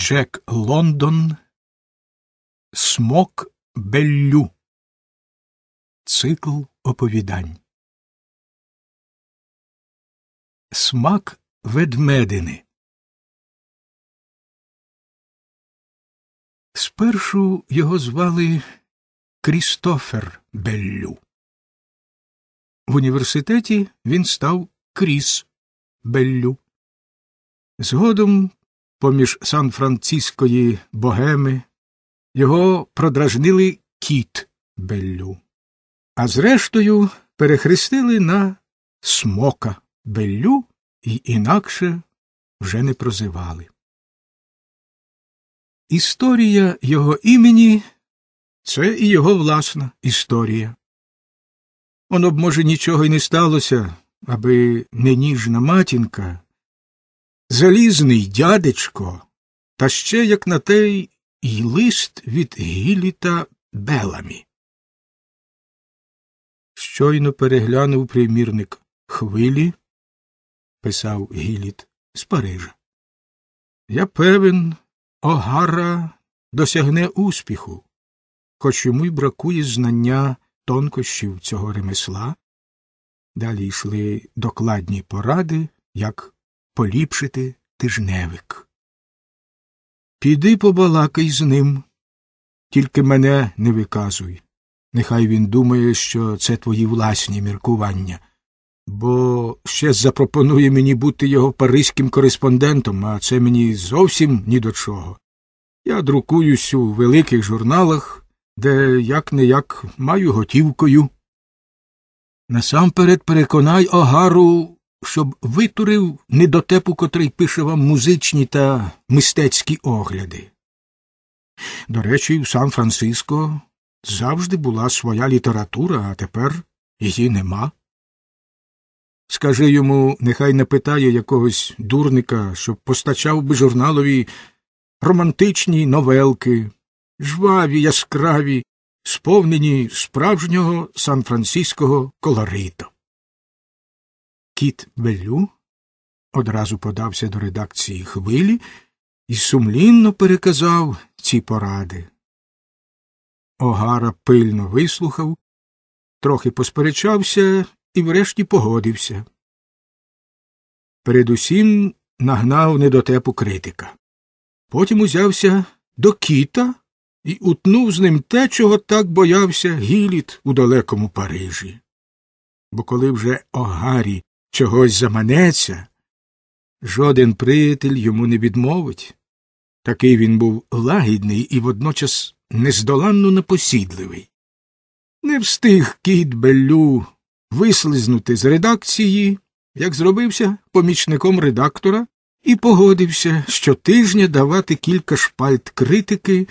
Джек Лондон Смок Беллю. Цикл оповідань. Смак ведмедини. Спершу його звали Крістофер Беллю. В університеті він став Кріс Беллю. Згодом поміж сан франциської богеми, його продражнили кіт Беллю, а зрештою перехрестили на смока Беллю і інакше вже не прозивали. Історія його імені це і його власна історія. Воно б, може, нічого й не сталося, аби неніжна матінка Залізний дядечко, та ще, як на те, й лист від Гіліта Беламі. Щойно переглянув примірник хвилі, писав Гіліт з Парижа. Я певен, Огара досягне успіху, хоч йому й бракує знання тонкощів цього ремесла. Далі йшли докладні поради, як поліпшити тижневик. Піди побалакай з ним, тільки мене не виказуй. Нехай він думає, що це твої власні міркування, бо ще запропонує мені бути його паризьким кореспондентом, а це мені зовсім ні до чого. Я друкуюсь у великих журналах, де як не як маю готівкою. Насамперед переконай огару щоб витурив недотепу, котрий пише вам музичні та мистецькі огляди. До речі, в Сан Франциско завжди була своя література, а тепер її нема. Скажи йому, нехай не питає якогось дурника, щоб постачав би журналові романтичні новелки, жваві, яскраві, сповнені справжнього сан франциського колориту. Кіт Белю одразу подався до редакції хвилі і сумлінно переказав ці поради. Огара пильно вислухав, трохи посперечався і врешті погодився. Передусім нагнав недотепу критика. Потім узявся до кіта і утнув з ним те, чого так боявся Гіліт у далекому Парижі. Бо коли вже Огарі чогось заманеться, жоден приятель йому не відмовить. Такий він був лагідний і водночас нездоланно непосідливий. Не встиг кіт Беллю вислизнути з редакції, як зробився помічником редактора, і погодився щотижня давати кілька шпальт критики,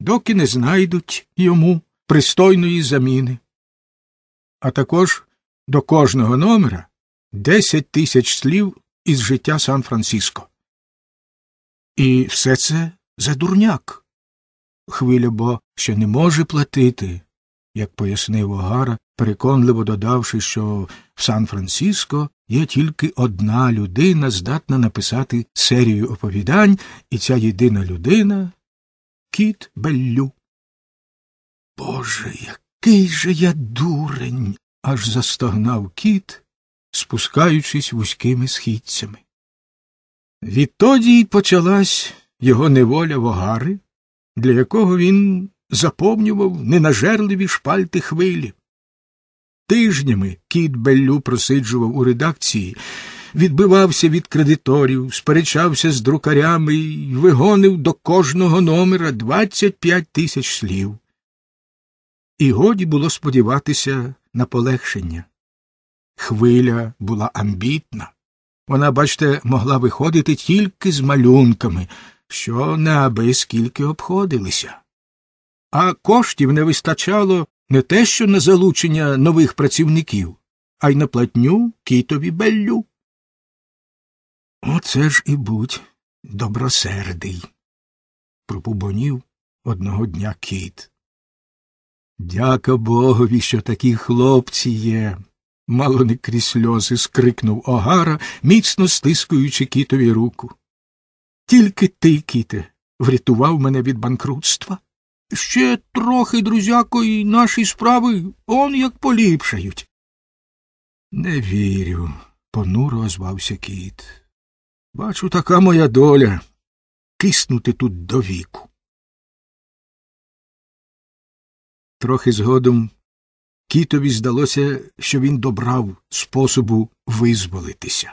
доки не знайдуть йому пристойної заміни. А також до кожного номера Десять тисяч слів із життя Сан Франциско. І все це за дурняк. Хвиля бо, що не може платити, як пояснив Огара, переконливо додавши, що в Сан Франциско є тільки одна людина, здатна написати серію оповідань, і ця єдина людина кіт Беллю. Боже, який же я дурень. аж застогнав кіт спускаючись вузькими східцями. Відтоді й почалась його неволя вогари, для якого він заповнював ненажерливі шпальти хвилі. Тижнями кіт Беллю просиджував у редакції, відбивався від кредиторів, сперечався з друкарями і вигонив до кожного номера 25 тисяч слів. І годі було сподіватися на полегшення. Хвиля була амбітна. Вона, бачте, могла виходити тільки з малюнками, що неаби скільки обходилися. А коштів не вистачало не те що на залучення нових працівників, а й на платню кітові беллю. Оце ж і будь добросердий. пропубонів одного дня кіт. Дяка богові, що такі хлопці є мало не крізь сльози, скрикнув Огара, міцно стискуючи кітові руку. Тільки ти, кіте, врятував мене від банкрутства. Ще трохи, друзяко, і наші справи он як поліпшають. Не вірю, понуро озвався кіт. Бачу, така моя доля киснути тут до віку. Трохи згодом Кітові здалося, що він добрав способу визволитися.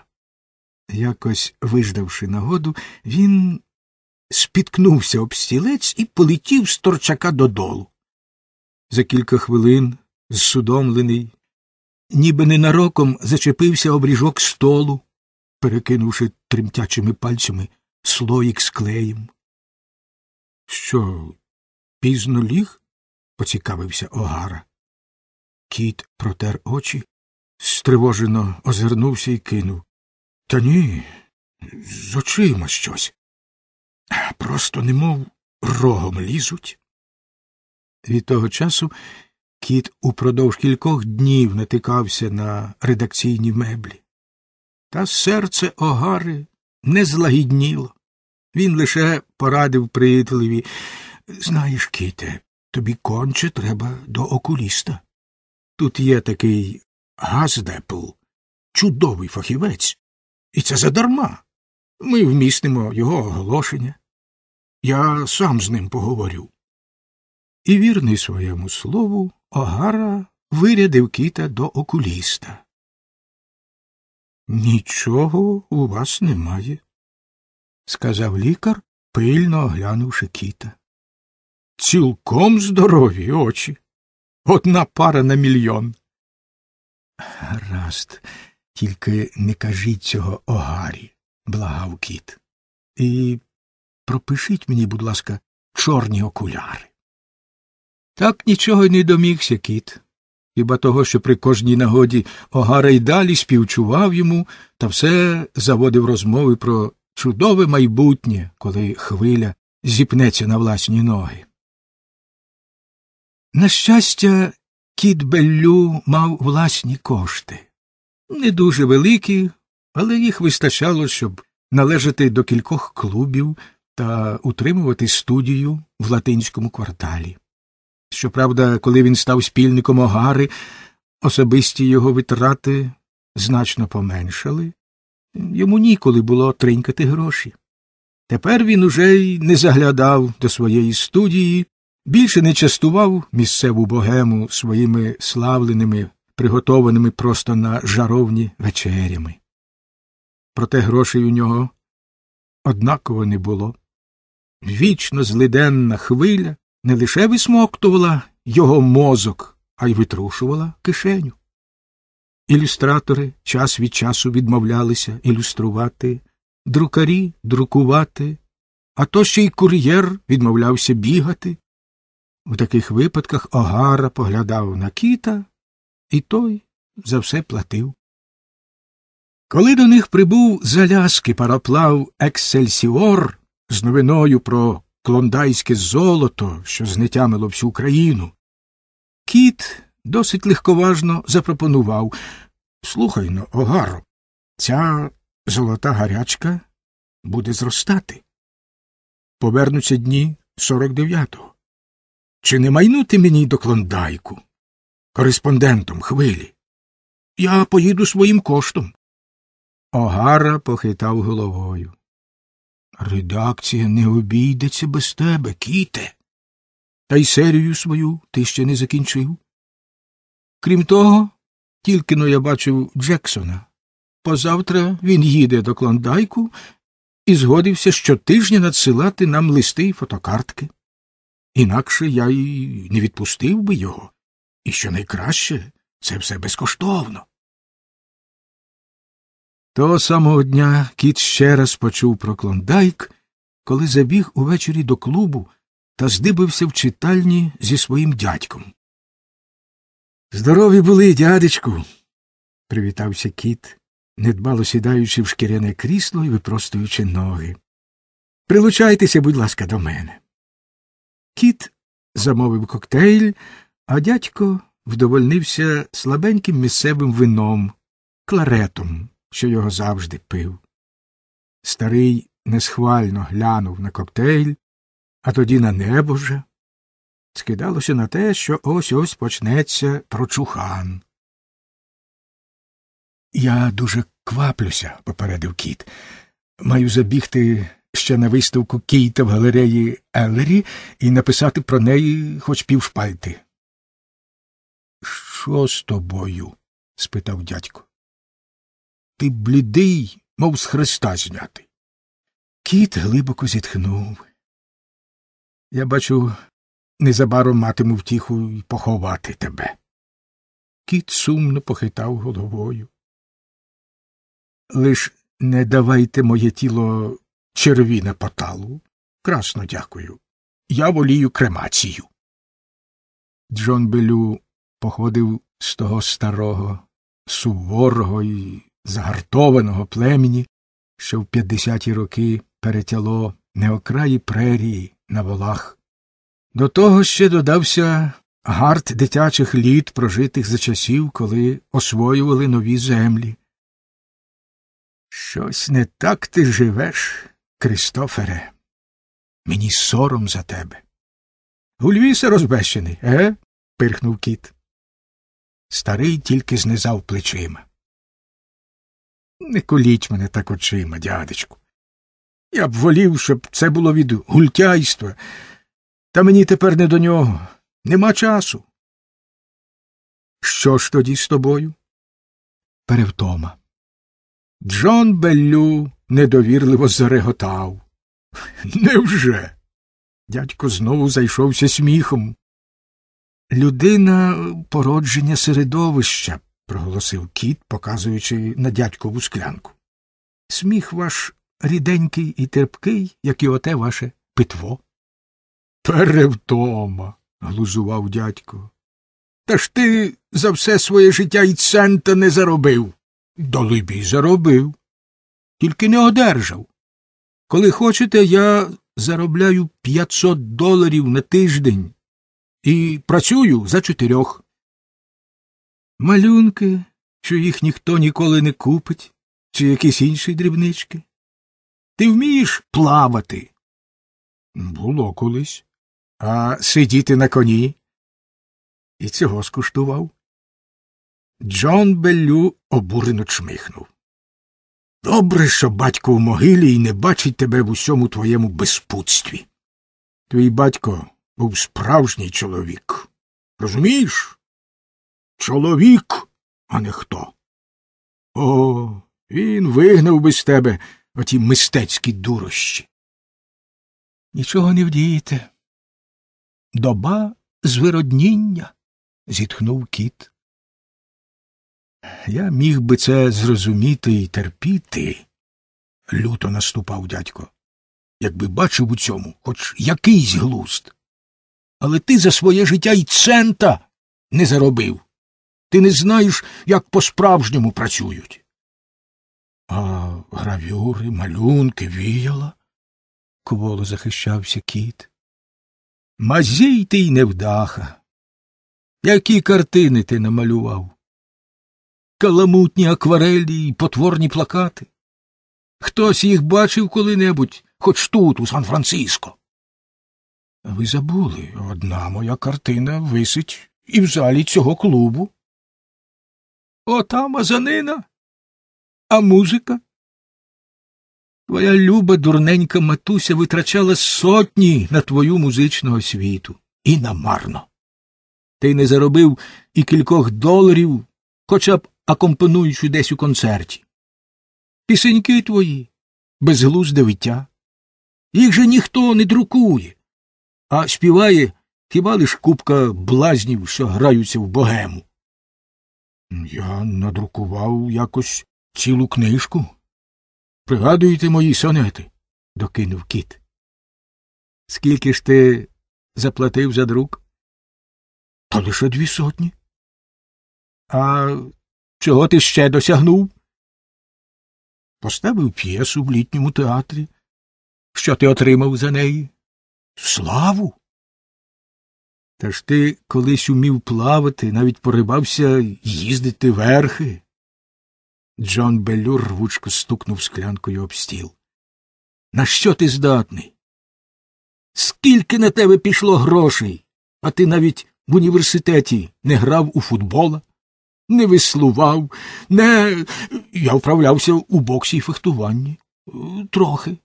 Якось виждавши нагоду, він спіткнувся об стілець і полетів з торчака додолу. За кілька хвилин, зсудомлений, ніби ненароком зачепився обріжок столу, перекинувши тремтячими пальцями слоїк з клеєм. Що, пізно ліг? поцікавився Огара. Кіт протер очі, стривожено озирнувся і кинув. Та ні, з очима щось. Просто немов рогом лізуть. Від того часу кіт упродовж кількох днів натикався на редакційні меблі. Та серце Огари не злагідніло. Він лише порадив приятелеві Знаєш, кіте, тобі конче треба до окуліста. Тут є такий Газдепл, чудовий фахівець, і це задарма. Ми вмістимо його оголошення. Я сам з ним поговорю. І вірний своєму слову, Огара вирядив кіта до окуліста. Нічого у вас немає, сказав лікар, пильно оглянувши кіта. Цілком здорові очі. Одна пара на мільйон. Гаразд, тільки не кажіть цього Огарі, благав кіт. І пропишіть мені, будь ласка, чорні окуляри. Так нічого й не домігся кіт, хіба того, що при кожній нагоді Огара й далі співчував йому та все заводив розмови про чудове майбутнє, коли хвиля зіпнеться на власні ноги. На щастя, кіт Беллю мав власні кошти. Не дуже великі, але їх вистачало, щоб належати до кількох клубів та утримувати студію в латинському кварталі. Щоправда, коли він став спільником огари, особисті його витрати значно поменшали, йому ніколи було тринькати гроші. Тепер він уже й не заглядав до своєї студії, Більше не частував місцеву богему своїми славленими, приготованими просто на жаровні вечерями. Проте грошей у нього однаково не було. Вічно злиденна хвиля не лише висмоктувала його мозок, а й витрушувала кишеню. Ілюстратори час від часу відмовлялися ілюструвати, друкарі друкувати, а то ще й кур'єр відмовлявся бігати. У таких випадках Огара поглядав на кіта, і той за все платив. Коли до них прибув з Аляски пароплав Ексельсіор з новиною про клондайське золото, що знетямило всю країну, кіт досить легковажно запропонував Слухай но, ну, Огаро, ця золота гарячка буде зростати. Повернуться дні 49-го. Чи не майнути мені до клондайку? Кореспондентом хвилі. Я поїду своїм коштом. Огара похитав головою. Редакція не обійдеться без тебе, кіте. Та й серію свою ти ще не закінчив. Крім того, тільки но я бачив Джексона. Позавтра він їде до клондайку і згодився щотижня надсилати нам листи й фотокартки. Інакше я й не відпустив би його, і що найкраще це все безкоштовно. Того самого дня кіт ще раз почув про клондайк, коли забіг увечері до клубу та здибився в читальні зі своїм дядьком. Здорові були, дядечку, привітався кіт, недбало сідаючи в шкіряне крісло і випростуючи ноги. Прилучайтеся, будь ласка, до мене. Кіт замовив коктейль, а дядько вдовольнився слабеньким місцевим вином, кларетом, що його завжди пив. Старий несхвально глянув на коктейль, а тоді на небожа. Скидалося на те, що ось ось почнеться прочухан. Я дуже кваплюся, попередив кіт. Маю забігти ще на виставку Кейта в галереї Еллері і написати про неї хоч півшпальти. Що з тобою? спитав дядько. Ти блідий, мов з хреста зняти. Кіт глибоко зітхнув. Я бачу, незабаром матиму втіху й поховати тебе. Кіт сумно похитав головою. Лиш не давайте моє тіло Черві на поталу. Красно дякую. Я волію кремацію. Джон Белю походив з того старого, суворого і загартованого племені, що в 50-ті роки перетяло неокраї прерії на волах. До того ще додався гарт дитячих літ, прожитих за часів, коли освоювали нові землі. Щось не так ти живеш, Крістофере, мені сором за тебе. Гульвісе розбещений, е? пирхнув кіт. Старий тільки знизав плечима. Не коліть мене так очима, дядечку. Я б волів, щоб це було від гультяйства, та мені тепер не до нього. Нема часу. Що ж тоді з тобою? Перевтома. Джон Беллю недовірливо зареготав. Невже? Дядько знову зайшовся сміхом. Людина породження середовища, проголосив кіт, показуючи на дядькову склянку. Сміх ваш ріденький і терпкий, як і оте ваше питво. Перевтома. глузував дядько. Та ж ти за все своє життя й цента не заробив. Долибій заробив тільки не одержав. Коли хочете, я заробляю 500 доларів на тиждень і працюю за чотирьох. Малюнки, що їх ніхто ніколи не купить, чи якісь інші дрібнички. Ти вмієш плавати? Було колись. А сидіти на коні. І цього скуштував. Джон Беллю обурено чмихнув. Добре, що батько в могилі і не бачить тебе в усьому твоєму безпутстві. Твій батько був справжній чоловік. Розумієш? Чоловік, а не хто. О, він вигнав би з тебе оті мистецькі дурощі. Нічого не вдієте. Доба звиродніння, зітхнув кіт. Я міг би це зрозуміти і терпіти, люто наступав дядько, якби бачив у цьому хоч якийсь глузд. Але ти за своє життя й цента не заробив. Ти не знаєш, як по справжньому працюють. А гравюри, малюнки віяла, кволо захищався кіт. Мазій ти й невдаха. Які картини ти намалював? каламутні акварелі і потворні плакати. Хтось їх бачив коли-небудь, хоч тут, у Сан-Франциско. Ви забули, одна моя картина висить і в залі цього клубу. Ота мазанина, а музика. Твоя люба дурненька матуся витрачала сотні на твою музичну освіту. І намарно. Ти не заробив і кількох доларів, хоча б акомпонуючи десь у концерті. Пісеньки твої, безглузде виття. Їх же ніхто не друкує, а співає хіба лиш купка блазнів, що граються в богему. Я надрукував якось цілу книжку. Пригадуєте мої сонети, докинув кіт. Скільки ж ти заплатив за друк? Та лише дві сотні. А Чого ти ще досягнув? Поставив п'єсу в літньому театрі. Що ти отримав за неї? Славу. Та ж ти колись умів плавати, навіть порибався їздити верхи. Джон Белюр рвучко стукнув склянкою об стіл. На що ти здатний? Скільки на тебе пішло грошей, а ти навіть в університеті не грав у футбола? не веслував, не я вправлявся у боксі й фехтуванні. Е, трохи.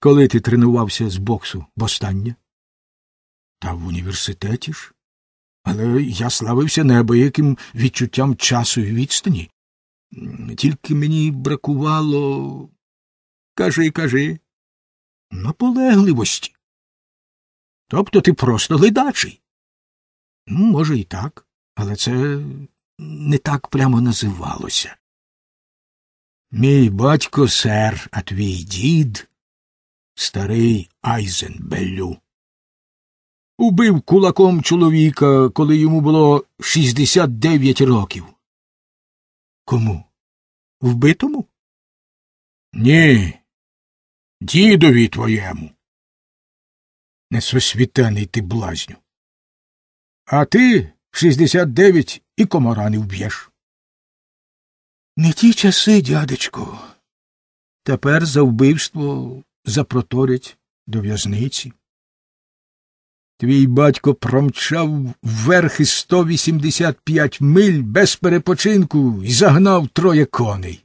Коли ти тренувався з боксу востаннє? Та в університеті ж. Але я славився неабияким відчуттям часу і відстані. Тільки мені бракувало. Кажи, кажи, наполегливості. Тобто ти просто ледачий. Ну, може, і так, але це не так прямо називалося. Мій батько сер, а твій дід, старий Айзенбеллю, Убив кулаком чоловіка, коли йому було 69 років. Кому? Вбитому? Ні. Дідові твоєму. Несосвітений ти блазню а ти шістдесят дев'ять і комара не вб'єш. Не ті часи, дядечко. Тепер за вбивство запроторять до в'язниці. Твій батько промчав вверхи сто вісімдесят п'ять миль без перепочинку і загнав троє коней.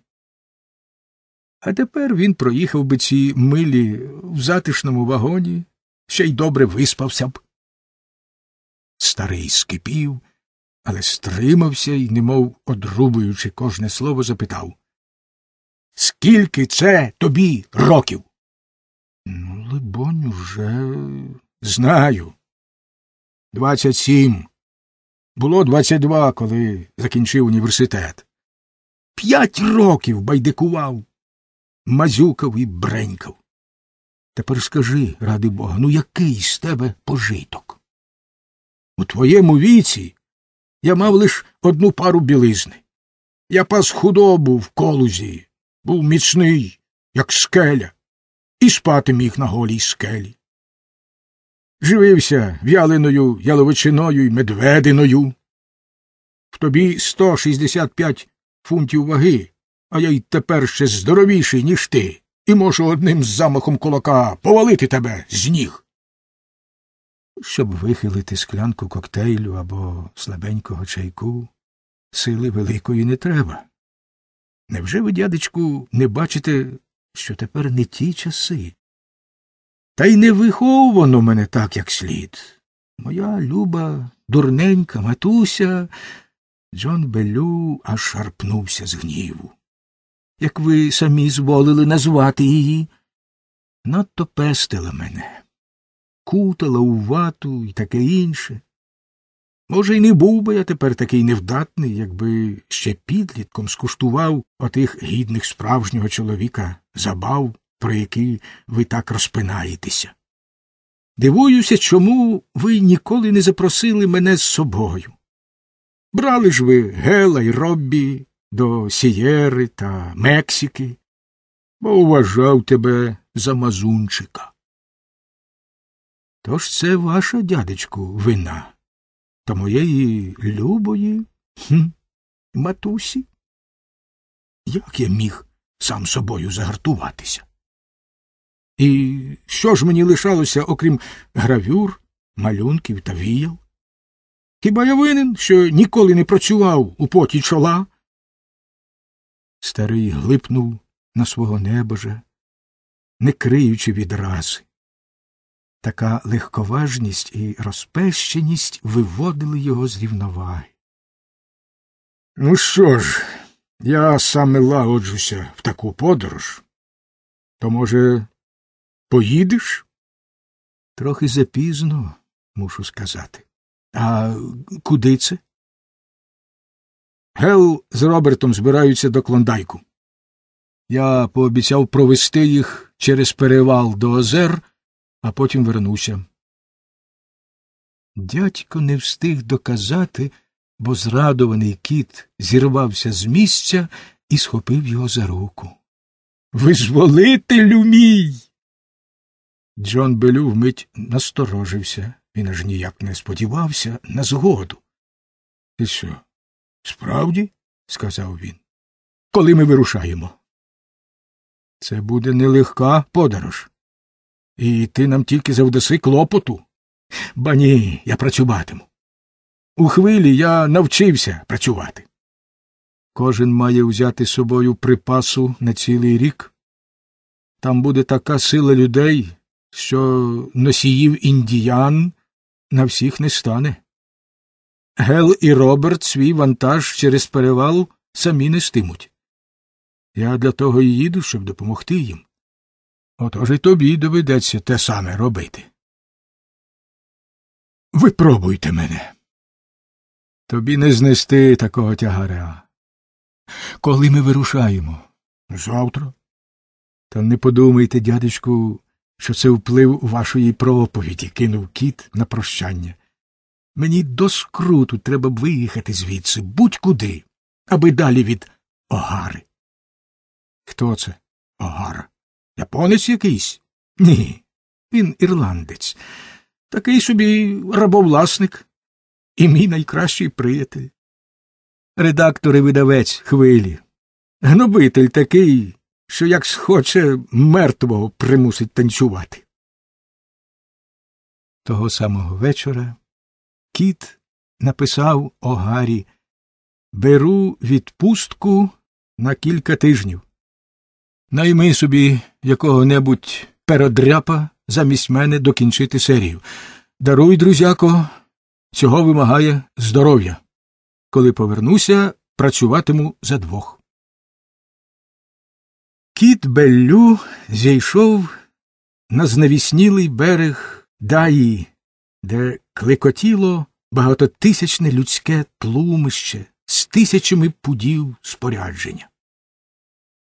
А тепер він проїхав би ці милі в затишному вагоні, ще й добре виспався б. Старий скипів, але стримався і, немов одрубуючи кожне слово, запитав Скільки це тобі років? Ну, либонь, вже знаю. Двадцять сім. Було двадцять два, коли закінчив університет. П'ять років байдикував, мазюкав і бренькав. Тепер скажи, ради бога, ну який з тебе пожиток? У твоєму віці я мав лише одну пару білизни. Я пас худобу в колузі, був міцний, як скеля, і спати міг на голій скелі. Живився в'яленою яловичиною і медвединою. В тобі 165 фунтів ваги, а я й тепер ще здоровіший, ніж ти, і можу одним замахом кулака повалити тебе з ніг щоб вихилити склянку коктейлю або слабенького чайку, сили великої не треба. Невже ви, дядечку, не бачите, що тепер не ті часи? Та й не виховано мене так, як слід. Моя люба, дурненька матуся, Джон Белю аж шарпнувся з гніву. Як ви самі зволили назвати її, надто пестила мене кутала у вату і таке інше. Може, й не був би я тепер такий невдатний, якби ще підлітком скуштував отих гідних справжнього чоловіка забав, про які ви так розпинаєтеся. Дивуюся, чому ви ніколи не запросили мене з собою. Брали ж ви Гела й Роббі до Сієри та Мексики, бо вважав тебе за мазунчика. Тож це ваша, дядечку, вина та моєї любої хм, матусі. Як я міг сам собою загартуватися? І що ж мені лишалося, окрім гравюр, малюнків та віял? Хіба я винен, що ніколи не працював у поті чола? Старий глипнув на свого небожа, не криючи відрази. Така легковажність і розпещеність виводили його з рівноваги. Ну що ж, я саме лагоджуся в таку подорож. То, може, поїдеш? Трохи запізно, мушу сказати. А куди це? Гел з Робертом збираються до клондайку. Я пообіцяв провести їх через перевал до озер а потім вернуся. Дядько не встиг доказати, бо зрадований кіт зірвався з місця і схопив його за руку. Визволителю мій. Джон Белю вмить насторожився. Він аж ніяк не сподівався на згоду. Ти що? Справді? сказав він. Коли ми вирушаємо. Це буде нелегка подорож. І ти нам тільки завдаси клопоту. Ба ні, я працюватиму. У хвилі я навчився працювати. Кожен має взяти з собою припасу на цілий рік. Там буде така сила людей, що носіїв індіян на всіх не стане. Гел і Роберт свій вантаж через перевал самі нестимуть. Я для того і їду, щоб допомогти їм. Отож і тобі доведеться те саме робити. Випробуйте мене. Тобі не знести такого тягаря. Коли ми вирушаємо? Завтра. Та не подумайте, дядечку, що це вплив вашої проповіді, кинув кіт на прощання. Мені до скруту треба б виїхати звідси, будь-куди, аби далі від огари. Хто це огара? Японець якийсь? Ні. Він ірландець, такий собі рабовласник і мій найкращий приятель. Редактор і видавець хвилі. Гнобитель такий, що як схоче мертвого примусить танцювати. Того самого вечора кіт написав Огарі Беру відпустку на кілька тижнів найми собі якого-небудь перодряпа замість мене докінчити серію. Даруй, друзяко, цього вимагає здоров'я. Коли повернуся, працюватиму за двох. Кіт Беллю зійшов на знавіснілий берег Даї, де кликотіло багатотисячне людське тлумище з тисячами пудів спорядження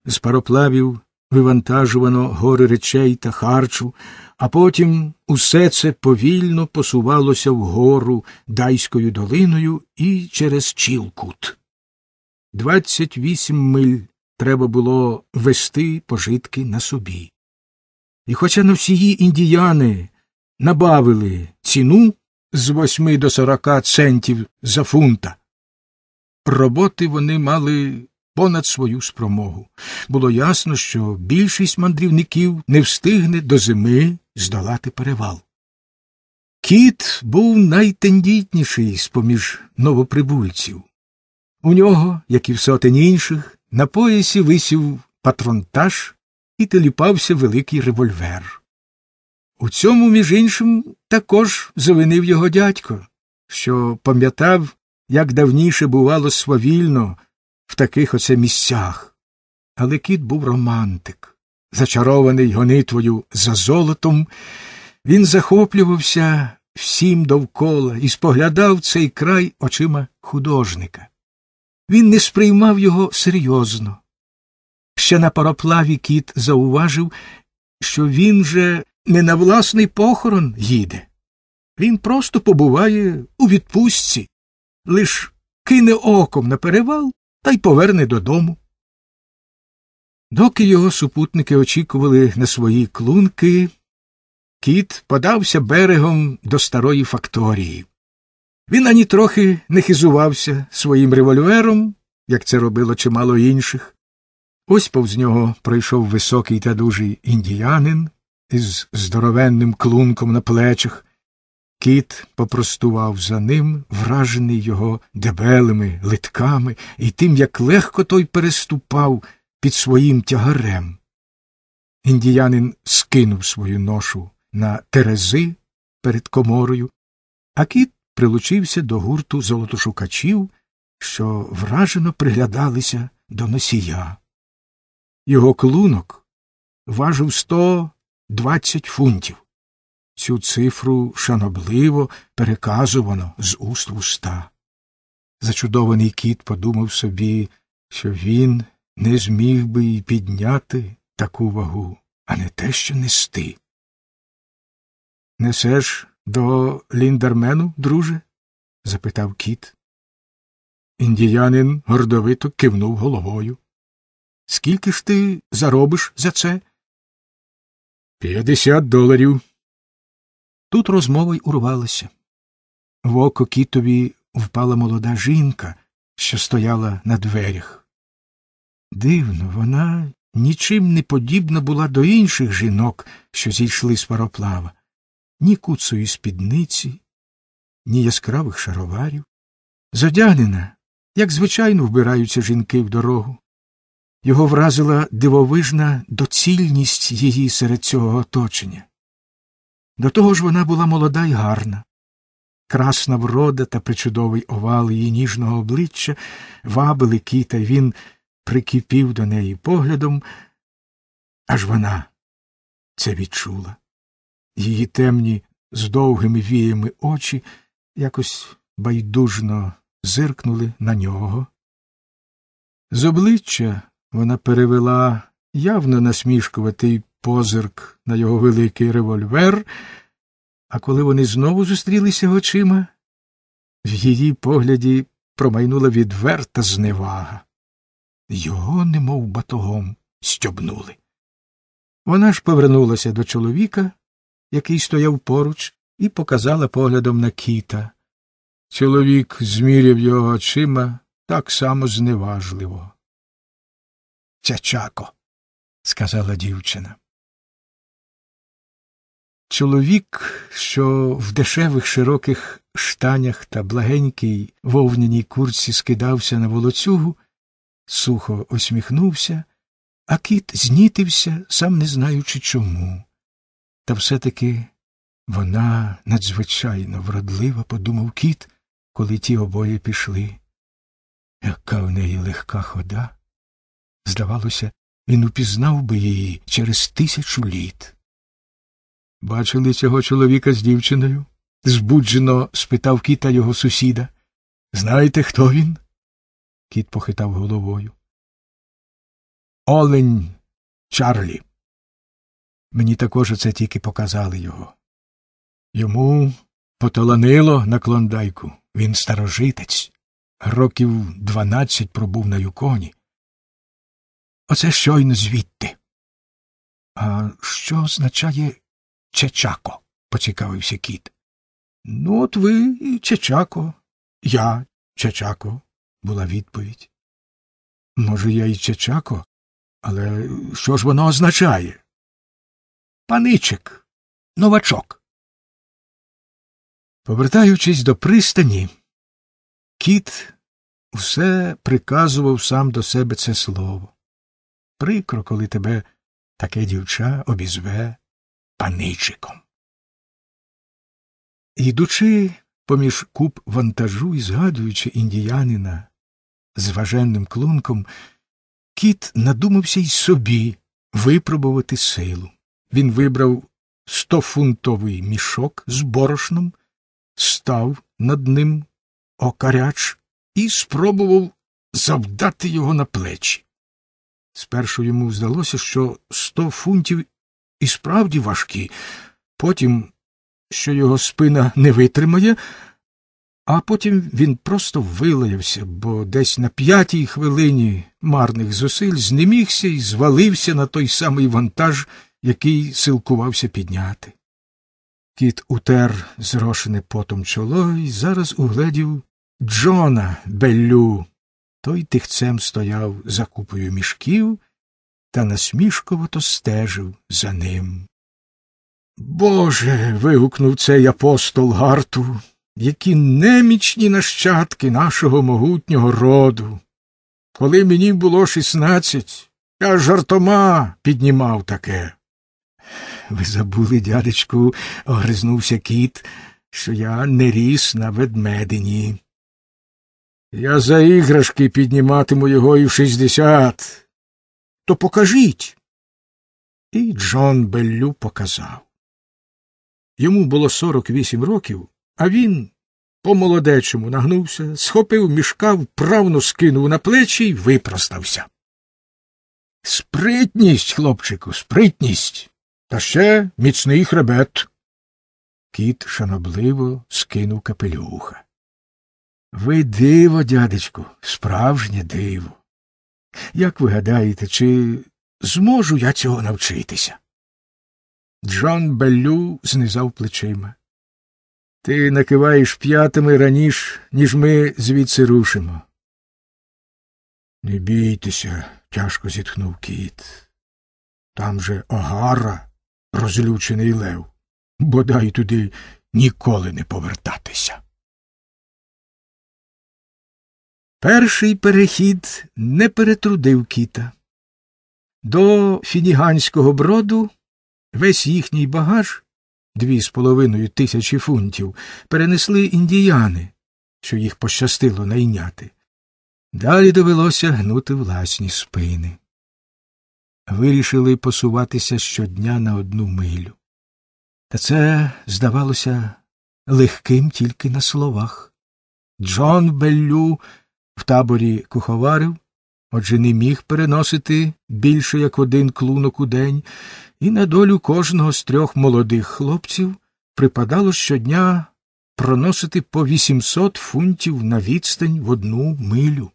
з пароплавів вивантажувано гори речей та харчу, а потім усе це повільно посувалося вгору Дайською долиною і через Чілкут. Двадцять вісім миль треба було вести пожитки на собі. І хоча на всії індіяни набавили ціну з восьми до сорока центів за фунта, роботи вони мали понад свою спромогу. Було ясно, що більшість мандрівників не встигне до зими здолати перевал. Кіт був найтендітніший з поміж новоприбульців. У нього, як і в сотень інших, на поясі висів патронтаж і теліпався великий револьвер. У цьому, між іншим, також завинив його дядько, що пам'ятав, як давніше бувало свавільно в таких оце місцях. Але кіт був романтик, зачарований гонитвою за золотом, він захоплювався всім довкола і споглядав цей край очима художника. Він не сприймав його серйозно. Ще на пароплаві кіт зауважив, що він же не на власний похорон їде. Він просто побуває у відпустці, лиш кине оком на перевал та й поверне додому. Доки його супутники очікували на свої клунки, кіт подався берегом до старої факторії. Він ані трохи не хизувався своїм револьвером, як це робило чимало інших. Ось повз нього пройшов високий та дужий індіянин із здоровенним клунком на плечах. Кіт попростував за ним, вражений його дебелими литками і тим, як легко той переступав під своїм тягарем. Індіянин скинув свою ношу на терези перед коморою, а кіт прилучився до гурту золотошукачів, що вражено приглядалися до носія. Його клунок важив сто двадцять фунтів цю цифру шанобливо переказувано з уст в уста. Зачудований кіт подумав собі, що він не зміг би й підняти таку вагу, а не те, що нести. Несеш до ліндермену, друже? запитав кіт. Індіянин гордовито кивнув головою. Скільки ж ти заробиш за це? П'ятдесят доларів. Тут розмова й урвалася. В око кітові впала молода жінка, що стояла на дверях. Дивно, вона нічим не подібна була до інших жінок, що зійшли з пароплава, ні куцої спідниці, ні яскравих шароварів. Задягнена, як звичайно, вбираються жінки в дорогу. Його вразила дивовижна доцільність її серед цього оточення. До того ж вона була молода й гарна. Красна врода та причудовий овал її ніжного обличчя вабили кіта, він прикипів до неї поглядом, аж вона це відчула. Її темні, з довгими віями очі якось байдужно зиркнули на нього. З обличчя вона перевела явно насмішкуватий позирк на його великий револьвер, а коли вони знову зустрілися очима, в її погляді промайнула відверта зневага. Його, немов батогом, стьобнули. Вона ж повернулася до чоловіка, який стояв поруч, і показала поглядом на кіта. Чоловік зміряв його очима так само зневажливо. Чачако, сказала дівчина. Чоловік, що в дешевих широких штанях та благенькій вовняній курці скидався на волоцюгу, сухо осміхнувся, а кіт знітився, сам не знаючи чому. Та все таки вона надзвичайно вродлива, подумав кіт, коли ті обоє пішли. Яка в неї легка хода. Здавалося, він упізнав би її через тисячу літ. Бачили цього чоловіка з дівчиною? збуджено спитав кіта його сусіда. Знаєте, хто він? Кіт похитав головою. Олень Чарлі. Мені також оце тільки показали його. Йому поталанило на клондайку. Він старожитець. Років дванадцять пробув на юконі. Оце щойно звідти. А що означає Чечако? поцікавився кіт. Ну, от ви, Чечако. Я Чечако, була відповідь. Може, я і Чечако, але що ж воно означає? Паничик, новачок. Повертаючись до пристані, кіт усе приказував сам до себе це слово. Прикро, коли тебе таке дівча обізве, паничиком. Йдучи поміж куб вантажу і згадуючи індіянина з важенним клунком, кіт надумався й собі випробувати силу. Він вибрав стофунтовий мішок з борошном, став над ним окаряч і спробував завдати його на плечі. Спершу йому здалося, що сто фунтів і справді важкі, потім, що його спина не витримає, а потім він просто вилаявся, бо десь на п'ятій хвилині марних зусиль знемігся і звалився на той самий вантаж, який силкувався підняти. Кіт утер зрошене потом чоло і зараз угледів Джона Беллю. Той тихцем стояв за купою мішків та насмішкувато стежив за ним. Боже. вигукнув цей апостол Гарту, які немічні нащадки нашого могутнього роду. Коли мені було шістнадцять, я жартома піднімав таке. Ви забули, дядечку, огризнувся кіт, що я не ріс на ведмедині. Я за іграшки підніматиму його і в шістдесят то покажіть. І Джон Беллю показав. Йому було 48 років, а він по молодечому нагнувся, схопив мішка, вправно скинув на плечі і випростався. Спритність, хлопчику, спритність. Та ще міцний хребет. Кіт шанобливо скинув капелюха. Ви диво, дядечку, справжнє диво. Як ви гадаєте, чи зможу я цього навчитися? Джон Беллю знизав плечима. Ти накиваєш п'ятами раніше, ніж ми звідси рушимо. Не бійтеся, тяжко зітхнув кіт. Там же Огара, розлючений лев, бодай туди ніколи не повертатися. Перший перехід не перетрудив кіта. До фініганського броду весь їхній багаж дві з половиною тисячі фунтів перенесли індіяни, що їх пощастило найняти. Далі довелося гнути власні спини. Вирішили посуватися щодня на одну милю. Та це здавалося легким тільки на словах. Джон Беллю в таборі куховарив, отже не міг переносити більше як один клунок у день, і на долю кожного з трьох молодих хлопців припадало щодня проносити по 800 фунтів на відстань в одну милю.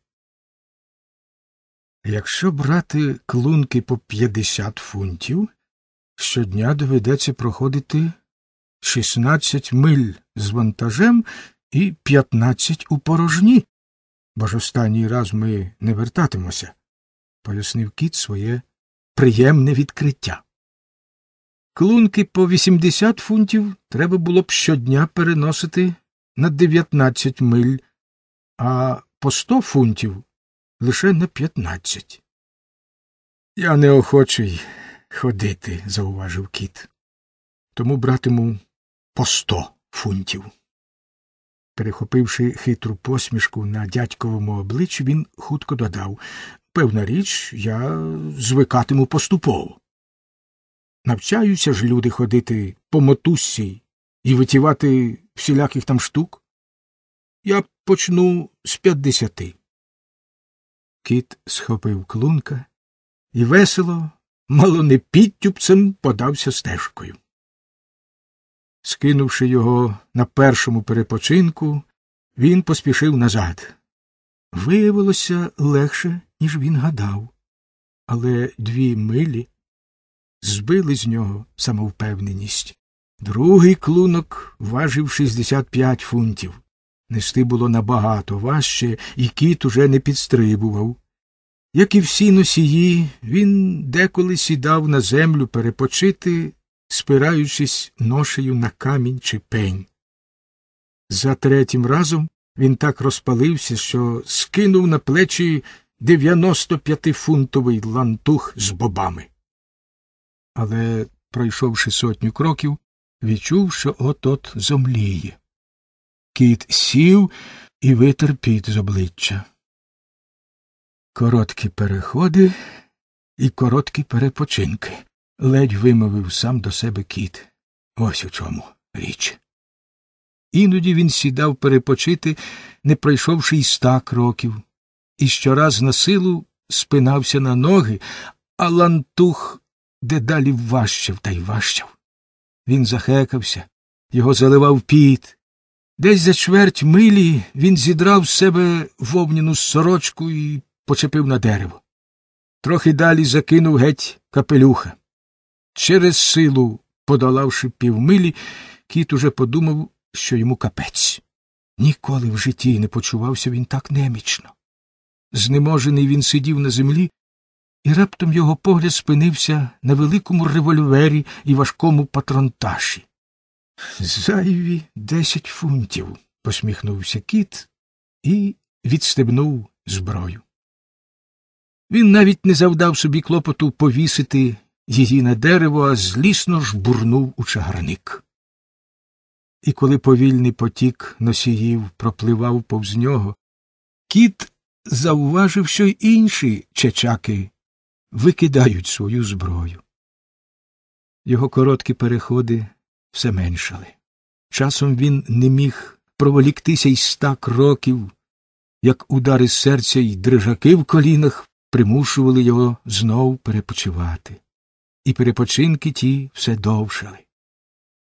Якщо брати клунки по 50 фунтів, щодня доведеться проходити 16 миль з вантажем і 15 у порожні бо ж останній раз ми не вертатимося, пояснив кіт своє приємне відкриття. Клунки по 80 фунтів треба було б щодня переносити на 19 миль, а по 100 фунтів лише на 15. Я неохочий ходити, зауважив кіт, тому братиму по 100 фунтів. Перехопивши хитру посмішку на дядьковому обличчі, він хутко додав Певна річ, я звикатиму поступово. Навчаються ж люди ходити по мотуссі і витівати всіляких там штук. Я почну з п'ятдесяти. Кіт схопив клунка і весело, мало не підтюпцем подався стежкою. Скинувши його на першому перепочинку, він поспішив назад. Виявилося легше, ніж він гадав, але дві милі збили з нього самовпевненість. Другий клунок важив 65 фунтів. Нести було набагато важче, і кіт уже не підстрибував. Як і всі носії, він деколи сідав на землю перепочити спираючись ношею на камінь чи пень. За третім разом він так розпалився, що скинув на плечі 95-фунтовий лантух з бобами. Але, пройшовши сотню кроків, відчув, що от от зомліє. Кіт сів і витер під з обличчя. Короткі переходи і короткі перепочинки ледь вимовив сам до себе кіт. Ось у чому річ. Іноді він сідав перепочити, не пройшовши й ста кроків, і щораз на силу спинався на ноги, а лантух дедалі важчав та й важчав. Він захекався, його заливав піт. Десь за чверть милі він зідрав з себе вовняну сорочку і почепив на дерево. Трохи далі закинув геть капелюха. Через силу, подолавши півмилі, кіт уже подумав, що йому капець. Ніколи в житті не почувався він так немічно. Знеможений він сидів на землі, і раптом його погляд спинився на великому револьвері і важкому патронташі. Зайві десять фунтів, посміхнувся кіт і відстебнув зброю. Він навіть не завдав собі клопоту повісити її на дерево, а злісно ж бурнув у чагарник. І коли повільний потік носіїв пропливав повз нього, кіт завважив, що й інші чечаки викидають свою зброю. Його короткі переходи все меншали. Часом він не міг проволіктися й ста кроків, як удари серця й дрижаки в колінах примушували його знов перепочивати і перепочинки ті все довшали.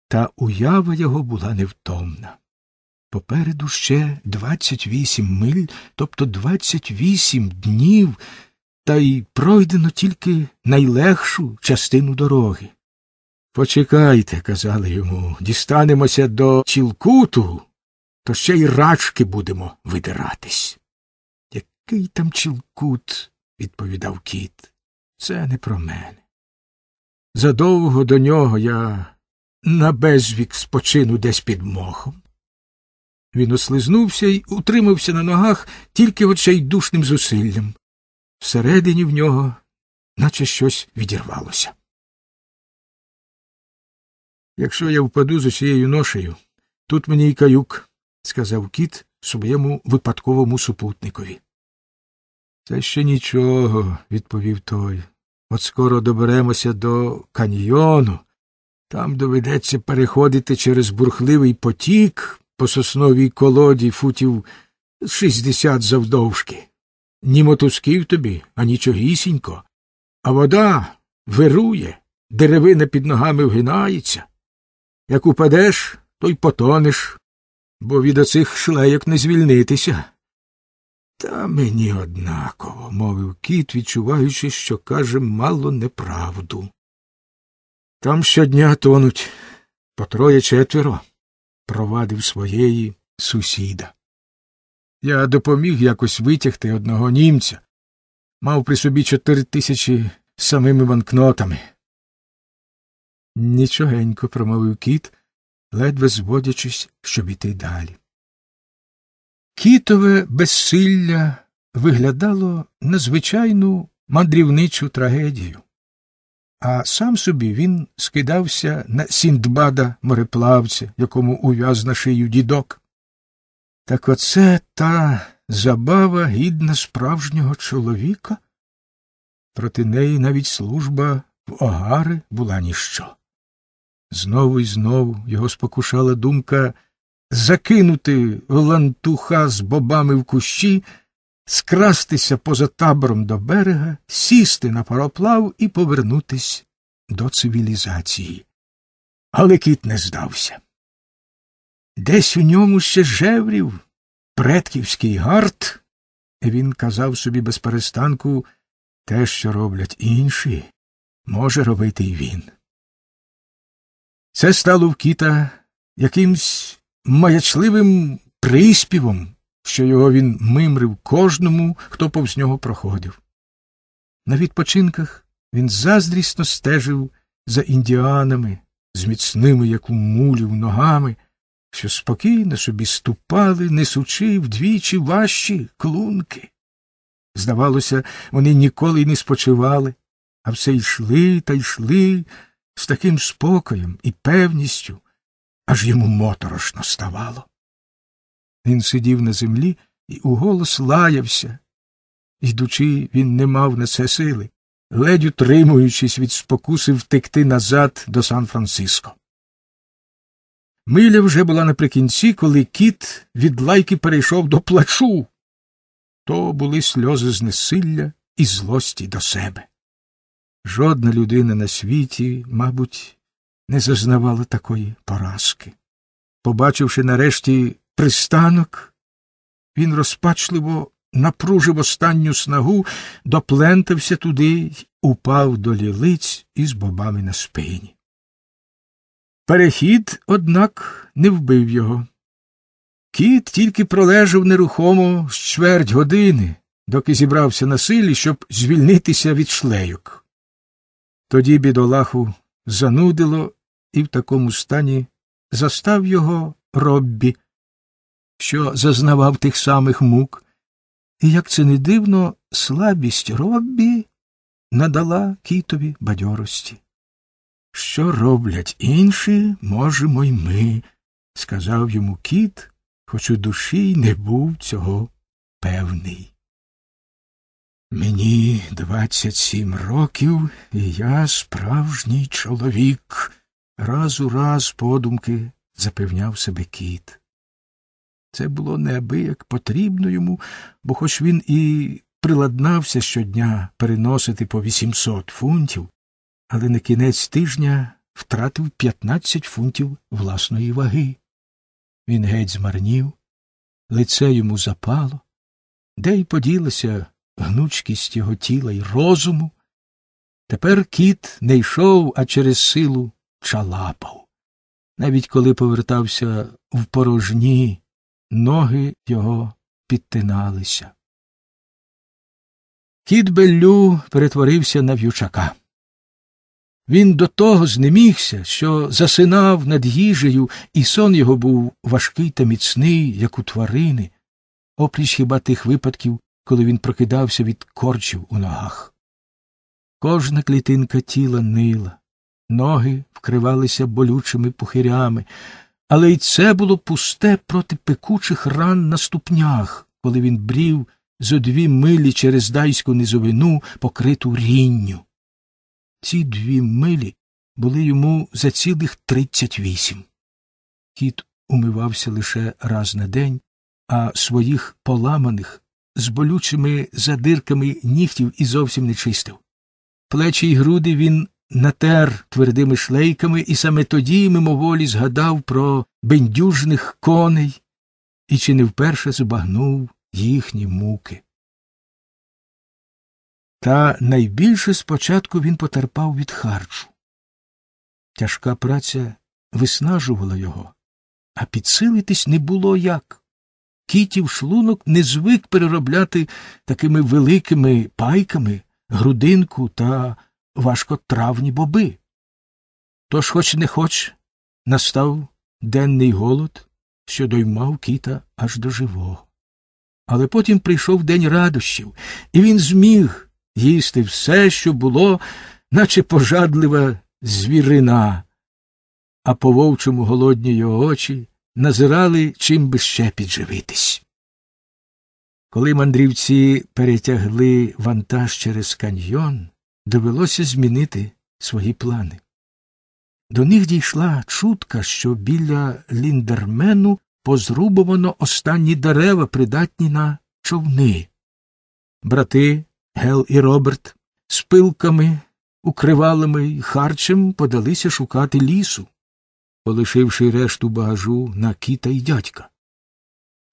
Та уява його була невтомна. Попереду ще двадцять вісім миль, тобто двадцять вісім днів, та й пройдено тільки найлегшу частину дороги. Почекайте, казали йому, дістанемося до Чілкуту, то ще й рачки будемо видиратись. Який там Чілкут, відповідав кіт, це не про мене. Задовго до нього я на безвік спочину десь під мохом. Він ослизнувся і утримався на ногах тільки очей душним зусиллям. Всередині в нього наче щось відірвалося. Якщо я впаду з усією ношею, тут мені й каюк, сказав кіт своєму випадковому супутникові. Це ще нічого, відповів той. От скоро доберемося до каньйону. Там доведеться переходити через бурхливий потік по сосновій колоді футів шістдесят завдовжки. Ні мотузків тобі, а нічогісінько. А вода вирує, деревина під ногами вгинається. Як упадеш, то й потонеш, бо від оцих шлейок не звільнитися. Та мені однаково, мовив кіт, відчуваючи, що каже мало неправду. Там щодня тонуть по троє четверо, провадив своєї сусіда. Я допоміг якось витягти одного німця. Мав при собі чотири тисячі самими банкнотами. Нічогенько промовив кіт, ледве зводячись, щоб іти далі. Кітове безсилля виглядало надзвичайну мандрівничу трагедію, а сам собі він скидався на сіндбада мореплавця, якому ув'яз на шию дідок. Так оце та забава гідна справжнього чоловіка. Проти неї навіть служба в огари була ніщо. Знову і знову його спокушала думка закинути лантуха з бобами в кущі, скрастися поза табором до берега, сісти на пароплав і повернутись до цивілізації. Але кіт не здався. Десь у ньому ще жеврів предківський гард, він казав собі без перестанку те, що роблять інші, може робити і він. Це стало в кіта якимсь маячливим приспівом, що його він мимрив кожному, хто повз нього проходив. На відпочинках він заздрісно стежив за індіанами, з міцними, як у мулів, ногами, що спокійно собі ступали, несучи вдвічі важчі клунки. Здавалося, вони ніколи й не спочивали, а все йшли та йшли з таким спокоєм і певністю, аж йому моторошно ставало. Він сидів на землі і уголос лаявся. Йдучи, він не мав на це сили, ледь утримуючись від спокуси втекти назад до Сан Франциско. Миля вже була наприкінці, коли кіт від лайки перейшов до плачу. То були сльози знесилля і злості до себе. Жодна людина на світі, мабуть, не зазнавало такої поразки. Побачивши нарешті пристанок, він розпачливо напружив останню снагу, доплентався туди упав до лілиць із бобами на спині. Перехід, однак, не вбив його. Кіт тільки пролежав нерухомо з чверть години, доки зібрався на силі, щоб звільнитися від шлейок. Тоді бідолаху занудило, і в такому стані застав його Роббі, що зазнавав тих самих мук, і, як це не дивно, слабість Роббі надала кітові бадьорості. Що роблять інші, можемо й ми, сказав йому кіт, хоч у душі й не був цього певний. Мені двадцять сім років, і я справжній чоловік, Раз у раз подумки запевняв себе кіт. Це було неабияк потрібно йому, бо хоч він і приладнався щодня переносити по 800 фунтів, але на кінець тижня втратив 15 фунтів власної ваги. Він геть змарнів, лице йому запало, де й поділася гнучкість його тіла й розуму. Тепер кіт не йшов, а через силу чалапав. Навіть коли повертався в порожні, ноги його підтиналися. Кіт Беллю перетворився на в'ючака. Він до того знемігся, що засинав над їжею, і сон його був важкий та міцний, як у тварини, опріч хіба тих випадків, коли він прокидався від корчів у ногах. Кожна клітинка тіла нила, ноги вкривалися болючими пухирями, але й це було пусте проти пекучих ран на ступнях, коли він брів зо дві милі через дайську низовину, покриту рінню. Ці дві милі були йому за цілих тридцять вісім. Кіт умивався лише раз на день, а своїх поламаних з болючими задирками нігтів і зовсім не чистив. Плечі й груди він натер твердими шлейками, і саме тоді мимоволі згадав про бендюжних коней і чи не вперше збагнув їхні муки. Та найбільше спочатку він потерпав від харчу. Тяжка праця виснажувала його, а підсилитись не було як. Кітів шлунок не звик переробляти такими великими пайками грудинку та важкотравні боби. Тож, хоч не хоч, настав денний голод, що доймав кіта аж до живого. Але потім прийшов день радощів, і він зміг їсти все, що було, наче пожадлива звірина, а по вовчому голодні його очі назирали чим би ще підживитись. Коли мандрівці перетягли вантаж через каньйон, довелося змінити свої плани. До них дійшла чутка, що біля ліндермену позрубовано останні дерева, придатні на човни. Брати Гел і Роберт з пилками, укривалами й харчем подалися шукати лісу, полишивши решту багажу на кіта й дядька.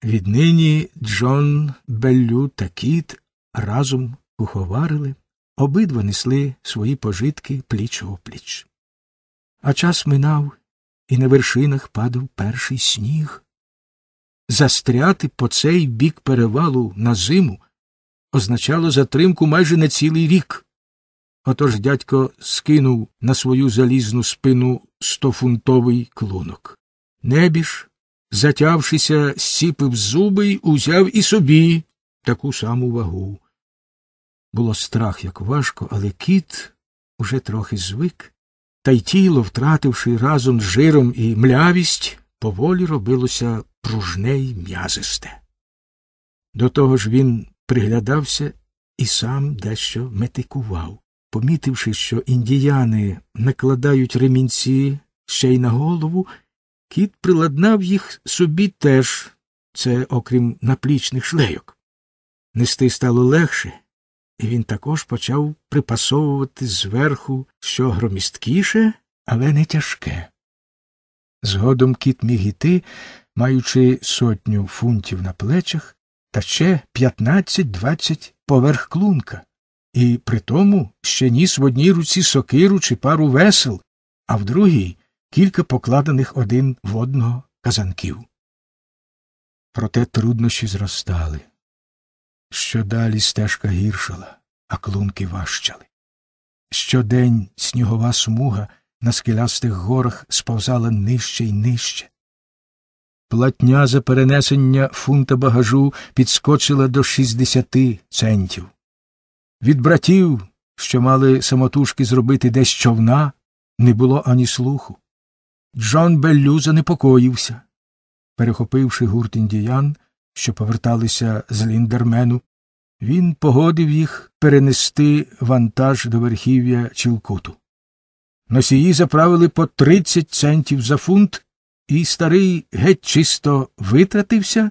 Віднині Джон Беллю та кіт разом куховарили, Обидва несли свої пожитки пліч опліч. А час минав, і на вершинах падав перший сніг. Застряти по цей бік перевалу на зиму означало затримку майже на цілий рік. Отож дядько скинув на свою залізну спину стофунтовий клунок. Небіж, затявшися, сіпив зуби й узяв і собі таку саму вагу. Було страх, як важко, але кіт уже трохи звик, та й тіло, втративши разом з жиром і млявість, поволі робилося пружне й м'язисте. До того ж він приглядався і сам дещо метикував, помітивши, що індіяни накладають ремінці ще й на голову, кіт приладнав їх собі теж, це окрім наплічних шлейок. Нести стало легше і він також почав припасовувати зверху що громісткіше, але не тяжке. Згодом кіт міг іти, маючи сотню фунтів на плечах та ще 15-20 поверх клунка, і при тому ще ніс в одній руці сокиру чи пару весел, а в другій кілька покладених один в одного казанків. Проте труднощі зростали. Що далі стежка гіршала, а клунки важчали. Щодень снігова смуга на скелястих горах сповзала нижче й нижче. Платня за перенесення фунта багажу підскочила до 60 центів. Від братів, що мали самотужки зробити десь човна, не було ані слуху. Джон Беллю занепокоївся. Перехопивши гурт індіян, що поверталися з Ліндермену, він погодив їх перенести вантаж до верхів'я Чілкуту. Носії заправили по 30 центів за фунт, і старий геть чисто витратився,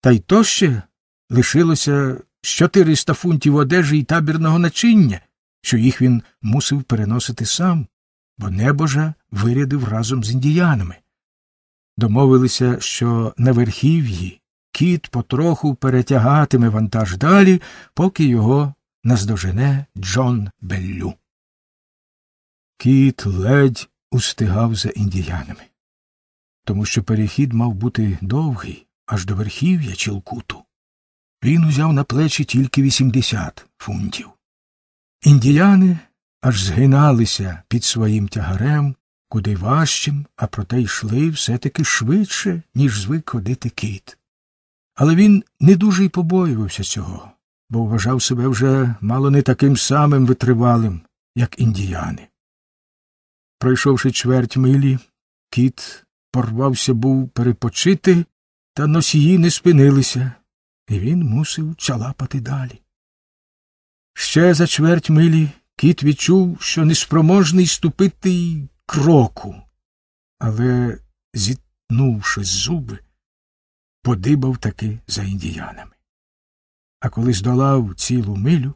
та й то ще лишилося 400 фунтів одежі і табірного начиння, що їх він мусив переносити сам, бо небожа вирядив разом з індіянами. Домовилися, що на верхів'ї кіт потроху перетягатиме вантаж далі, поки його наздожене Джон Беллю. Кіт ледь устигав за індіянами, тому що перехід мав бути довгий, аж до верхів'я Чілкуту. Він узяв на плечі тільки 80 фунтів. Індіяни аж згиналися під своїм тягарем, куди важчим, а проте йшли все таки швидше, ніж звик ходити кіт. Але він не дуже й побоювався цього, бо вважав себе вже мало не таким самим витривалим, як індіяни. Пройшовши чверть милі, кіт порвався був перепочити, та носії не спинилися, і він мусив чалапати далі. Ще за чверть милі кіт відчув, що неспроможний ступити й кроку, але, зітнувши зуби, подибав таки за індіянами. А коли здолав цілу милю,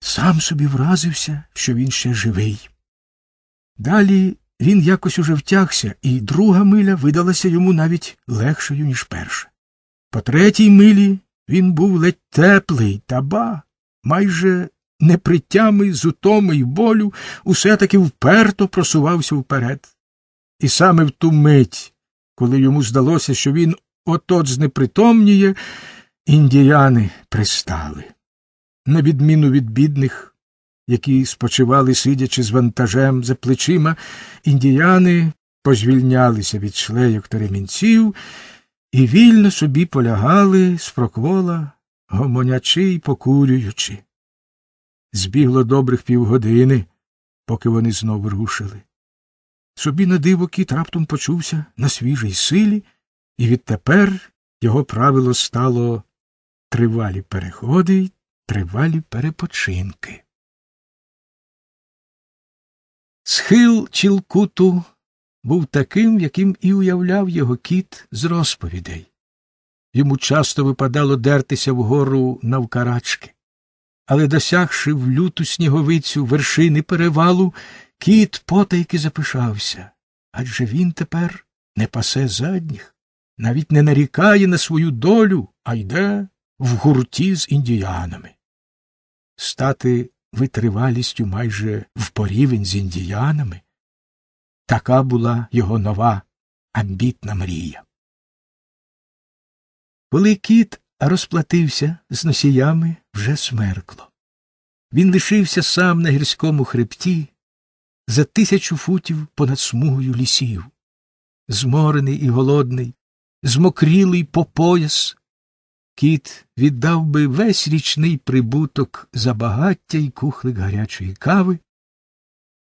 сам собі вразився, що він ще живий. Далі він якось уже втягся, і друга миля видалася йому навіть легшою, ніж перша. По третій милі він був ледь теплий та ба, майже непритямий з утоми й болю, усе таки вперто просувався вперед. І саме в ту мить, коли йому здалося, що він Отот, знепритомніє, індіяни пристали. На відміну від бідних, які спочивали, сидячи з вантажем за плечима, індіяни позвільнялися від шлейок та ремінців і вільно собі полягали з проквола, гомонячи й покурюючи. Збігло добрих півгодини, поки вони знов рушили. Собі на диво кіт раптом почувся на свіжій силі. І відтепер його правило стало тривалі переходи тривалі перепочинки. Схил Чілкуту був таким, яким і уявляв його кіт з розповідей. Йому часто випадало дертися вгору навкарачки, але, досягши в люту сніговицю вершини перевалу, кіт потайки запишався адже він тепер не пасе задніх навіть не нарікає на свою долю, а йде в гурті з індіянами. Стати витривалістю майже в порівень з індіянами така була його нова амбітна мрія. Коли кіт розплатився з носіями, вже смеркло. Він лишився сам на гірському хребті за тисячу футів понад смугою лісів. Зморений і голодний, змокрілий по пояс. Кіт віддав би весь річний прибуток за багаття й кухлик гарячої кави,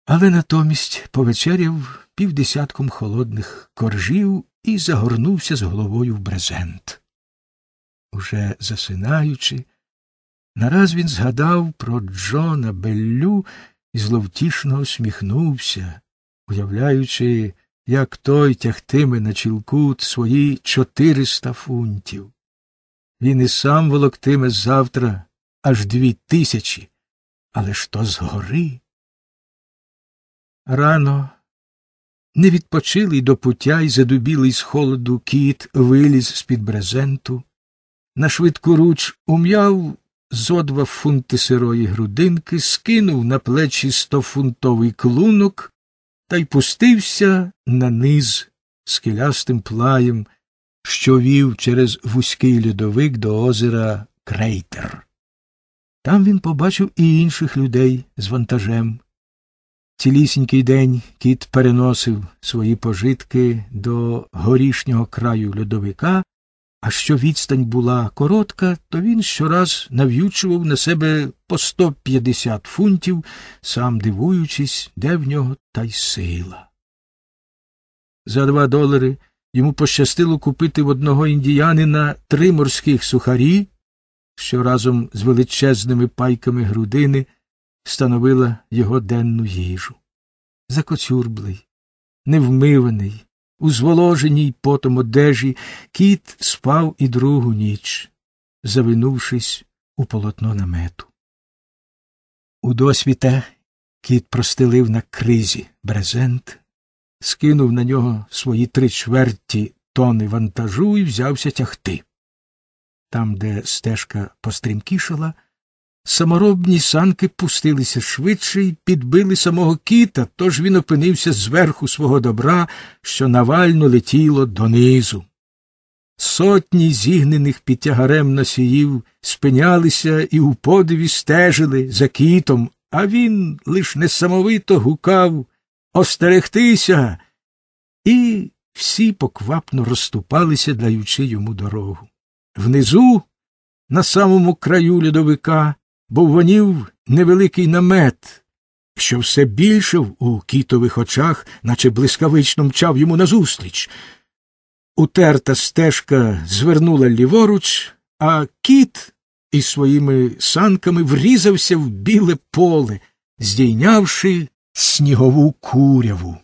але натомість повечеряв півдесятком холодних коржів і загорнувся з головою в брезент. Уже засинаючи, нараз він згадав про Джона Беллю і зловтішно усміхнувся, уявляючи, як той тягтиме на чілку свої чотириста фунтів. Він і сам волоктиме завтра аж дві тисячі, але ж то згори. Рано не відпочилий до путя й задубілий з холоду кіт виліз з під брезенту, на швидку руч ум'яв зо два фунти сирої грудинки, скинув на плечі стофунтовий клунок та й пустився на низ скелястим плаєм, що вів через вузький льодовик до озера Крейтер. Там він побачив і інших людей з вантажем. Цілісінький день кіт переносив свої пожитки до горішнього краю льодовика а що відстань була коротка, то він щораз нав'ючував на себе по 150 фунтів, сам дивуючись, де в нього та й сила. За два долари йому пощастило купити в одного індіянина три морських сухарі, що разом з величезними пайками грудини становила його денну їжу. Закоцюрблий, невмиваний, у зволоженій потом одежі кіт спав і другу ніч, завинувшись у полотно намету. У досвіта кіт простелив на кризі брезент, скинув на нього свої три чверті тони вантажу і взявся тягти. Там, де стежка пострімкішала, Саморобні санки пустилися швидше і підбили самого кіта, тож він опинився зверху свого добра, що навально летіло донизу. Сотні зігнених під тягарем носіїв спинялися і у подиві стежили за кітом, а він лиш несамовито гукав Остерегтися. І всі поквапно розступалися, даючи йому дорогу. Внизу, на самому краю льодовика, був вонів невеликий намет, що все більшив у кітових очах, наче блискавично мчав йому назустріч. Утерта стежка звернула ліворуч, а кіт із своїми санками врізався в біле поле, здійнявши снігову куряву.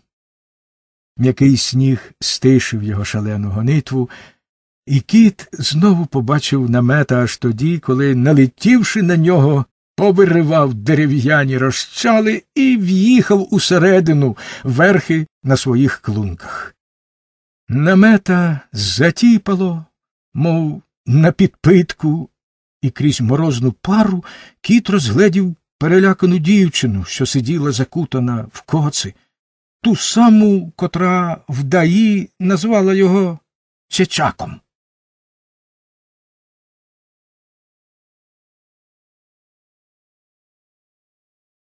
М'який сніг стишив його шалену гонитву. І кіт знову побачив намета аж тоді, коли, налетівши на нього, повиривав дерев'яні розчали і в'їхав усередину верхи на своїх клунках. Намета затіпало, мов на підпитку, і крізь морозну пару кіт розгледів перелякану дівчину, що сиділа закутана в коци, ту саму, котра вдаї назвала його чечаком.